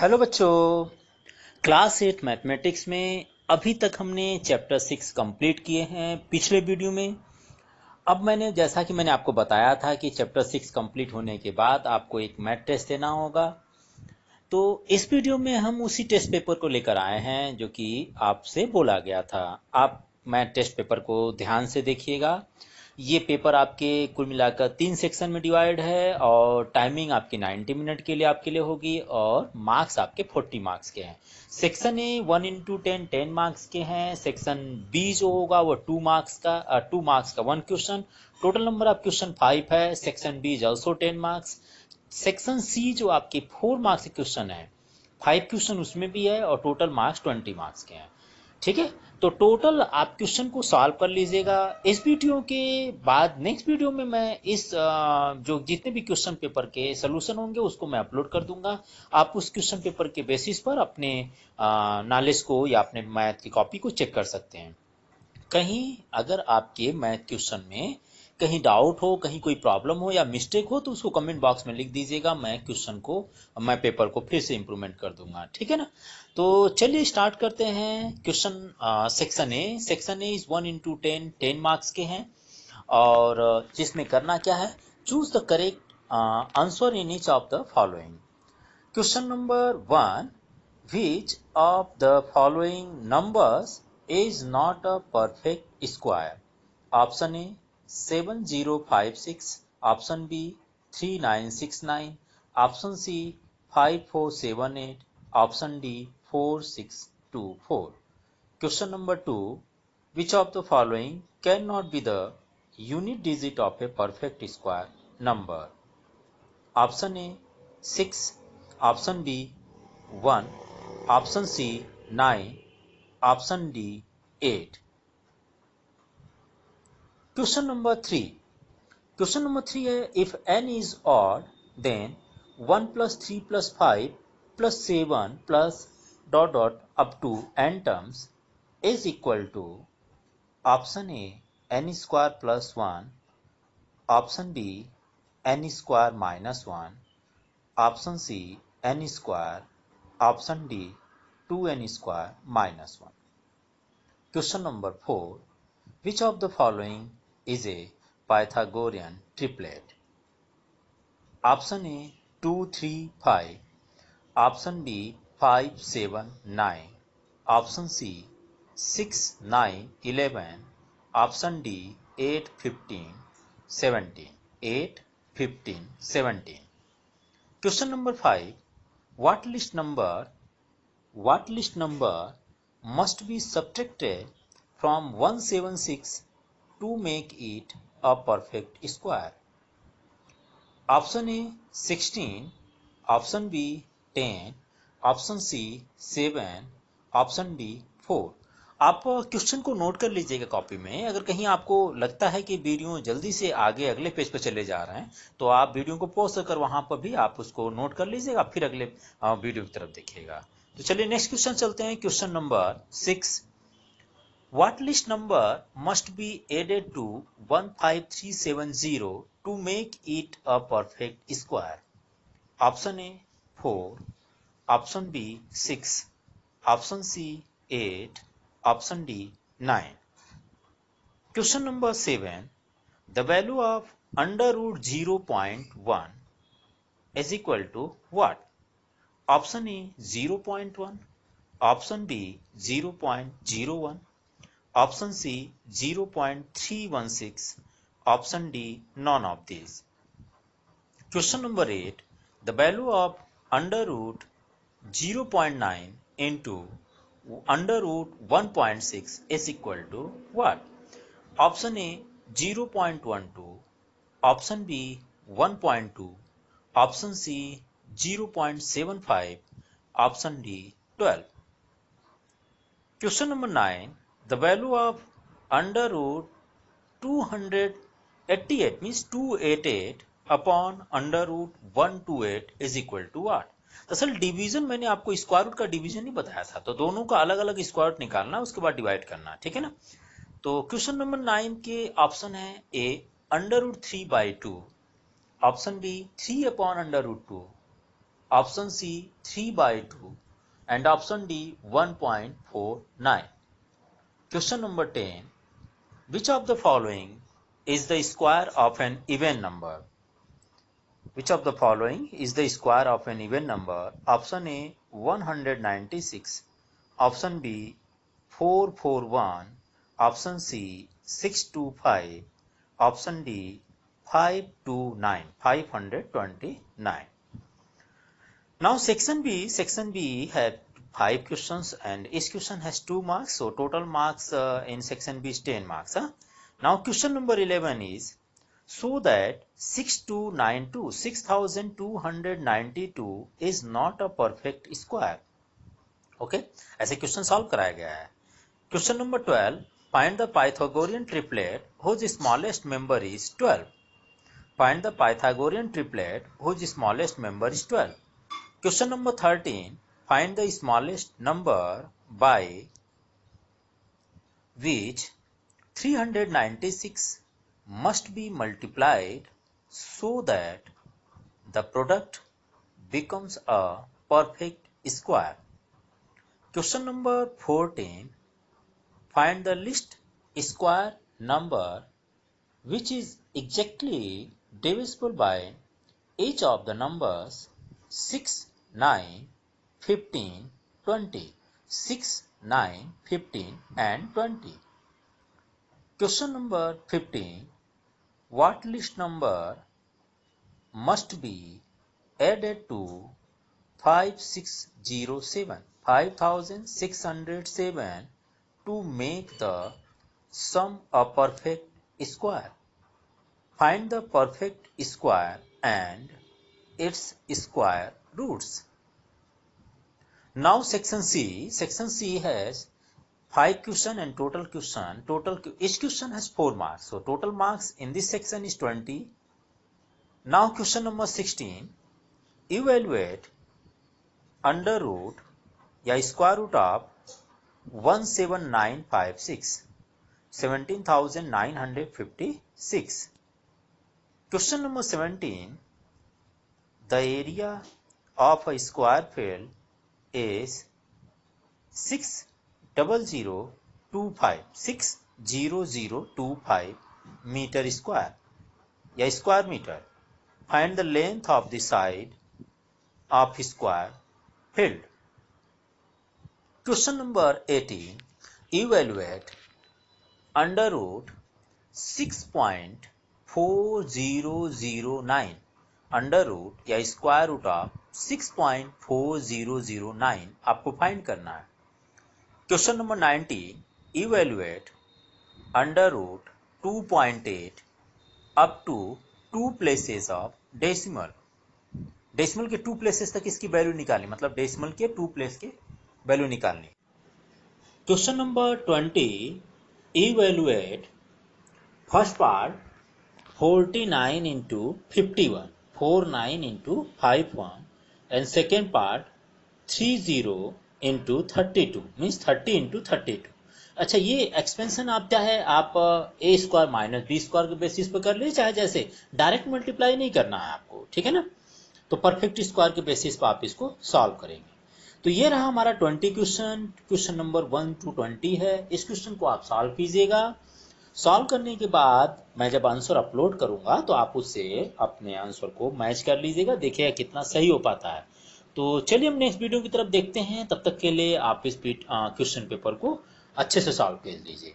Hello बच्चों class at mathematics में अभी तक हमने चैप्टर सिक्स कंप्लीट किए हैं पिछले वीडियो में अब मैंने जैसा कि मैंने आपको बताया था कि चैप्टर सिक्स कंप्लीट होने के बाद आपको एक मैथ टेस्ट देना होगा तो इस वीडियो में हम उसी टेस्ट पेपर को लेकर आए हैं जो कि आपसे बोला गया था आप मैथ टेस्ट पेपर को ध्यान से देखिएगा ये पेपर आपके कुल मिलाकर तीन सेक्शन में डिवाइड है और टाइमिंग आपके 90 मिनट के लिए आपके लिए होगी और मार्क्स आपके 40 मार्क्स के हैं section A one into ten ten marks के हैं सेक्शन बी जो होगा वो टू मार्क्स का टू मार्क्स का one question total number of question five है section B is also ten marks section C जो आपके फोर मार्क्स के क्वेश्चन है फाइव क्वेश्चन उसमें भी है और टोटल मार्क्स ट्वेंटी मार्क्स के हैं ठीक है तो टोटल आप क्वेश्चन को सॉल्व कर लीजिएगा इस वीडियो के बाद नेक्स्ट वीडियो में मैं इस जो जितने भी क्वेश्चन पेपर के सोल्यूशन होंगे उसको मैं अपलोड कर दूंगा आप उस क्वेश्चन पेपर के बेसिस पर अपने नॉलेज को या अपने मैथ की कॉपी को चेक कर सकते हैं कहीं अगर आपके मैथ क्वेश्चन में कहीं डाउट हो कहीं कोई प्रॉब्लम हो या मिस्टेक हो तो उसको कमेंट बॉक्स में लिख दीजिएगा मैं क्वेश्चन को मैं पेपर को फिर से इम्प्रूवमेंट कर दूंगा ठीक है ना तो चलिए स्टार्ट करते हैं question section A section A is one into ten ten marks के हैं और जिसमें करना क्या है choose the correct answer in each of the following question number one which of the following numbers is not a perfect square option A 7056 option B 3969 option C 5478 option D 4624 question number 2 which of the following cannot be the unit digit of a perfect square number option A 6 option B 1 option C 9 option D 8 Question number 3. Question number 3 if n is odd then 1 plus 3 plus 5 plus 7 plus dot dot up to n terms is equal to option A n square plus 1 option B n square minus 1 option C n square option D 2n square minus 1 question number 4 which of the following is a Pythagorean triplet. Option A 2 3 5 Option B 5 7 9 Option C 6 9 11 Option D 8 15 17 8 15 17 Question number 5 What list number what list number must be subtracted from 176 to make it a perfect square. Option A 16, option B 10, option C 7, option D 4. आप question को note कर लीजिएगा copy में अगर कहीं आपको लगता है कि वीडियो जल्दी से आगे अगले पेज पर चले जा रहे हैं तो आप वीडियो को पॉज कर वहां पर भी आप उसको नोट कर लीजिएगा फिर अगले वीडियो हाँ, की तरफ देखिएगा तो चलिए नेक्स्ट क्वेश्चन चलते हैं question number six What list number must be added to 15370 to make it a perfect square? Option A 4, option B 6, option C 8, option D 9. Question number 7. The value of under root 0.1 is equal to what? Option A 0.1, option B 0.01, option C 0.316 option D none of these question number 8 the value of under root 0.9 into under root 1.6 is equal to what option A 0.12 option B 1.2 option C 0.75 option D 12 question number 9 the value of under root 288 means 288 upon under root one two eight is equal to आठ दरअसल division मैंने आपको square root का division ही बताया था तो दोनों का अलग अलग स्क्वायर रूट निकालना उसके बाद डिवाइड करना ठीक है ना तो क्वेश्चन नंबर नाइन के ऑप्शन है A under root three by two option B three upon under root two option C three by two and option D one point four nine Question number 10. Which of the following is the square of an even number? Which of the following is the square of an even number? Option A 196, option B 441, option C 625, option D 529, 529. Now section B, section B have five questions and each question has two marks so total marks uh, in section B is 10 marks huh? now question number 11 is so that 6292 6292 is not a perfect square okay okay? ऐसे question solve karaya gaya hai question number 12 find the pythagorean triplet whose smallest member is 12 find the pythagorean triplet whose smallest member is 12 question number 13 Find the smallest number by which 396 must be multiplied so that the product becomes a perfect square. Question number 14. Find the least square number which is exactly divisible by each of the numbers 6, 9, 15, 20. 6, 9, 15 and 20. Question number 15. What list number must be added to 5607 5607 to make the sum a perfect square. Find the perfect square and its square roots. Now section C, section C has 5 question and total question, total each question has 4 marks. So total marks in this section is 20. Now question number 16, evaluate under root या square root of 17956, 17,956. Question number 17, the area of a square field is six six double zero zero zero two five two five meter square या square meter find the length of the side of square field question number eighteen. evaluate under root six point four zero zero nine under root या square root of 6.4009 आपको find करना है question number 19 evaluate under root 2.8 up to two places of decimal decimal के two places तक इसकी value निकालनी मतलब decimal के टू प्लेस के वैल्यू निकालनी question number twenty evaluate first part 49 nine into fifty one four nine into five one and second part 30 into thirty two means thirty into अच्छा ये expansion आप क्या है आप A square minus B square के basis पे कर लीजिए चाहे जैसे डायरेक्ट मल्टीप्लाई नहीं करना है आपको ठीक है ना तो परफेक्ट स्क्वायर के बेसिस पे आप इसको सॉल्व करेंगे तो ये रहा हमारा twenty question question number one two twenty है इस क्वेश्चन को आप सॉल्व कीजिएगा सॉल्व करने के बाद मैं जब आंसर अपलोड करूंगा तो आप उससे अपने आंसर को मैच कर लीजिएगा देखिएगा कितना सही हो पाता है तो चलिए हम नेक्स्ट वीडियो की तरफ देखते हैं तब तक के लिए आप इस क्वेश्चन पेपर को अच्छे से सॉल्व कर लीजिए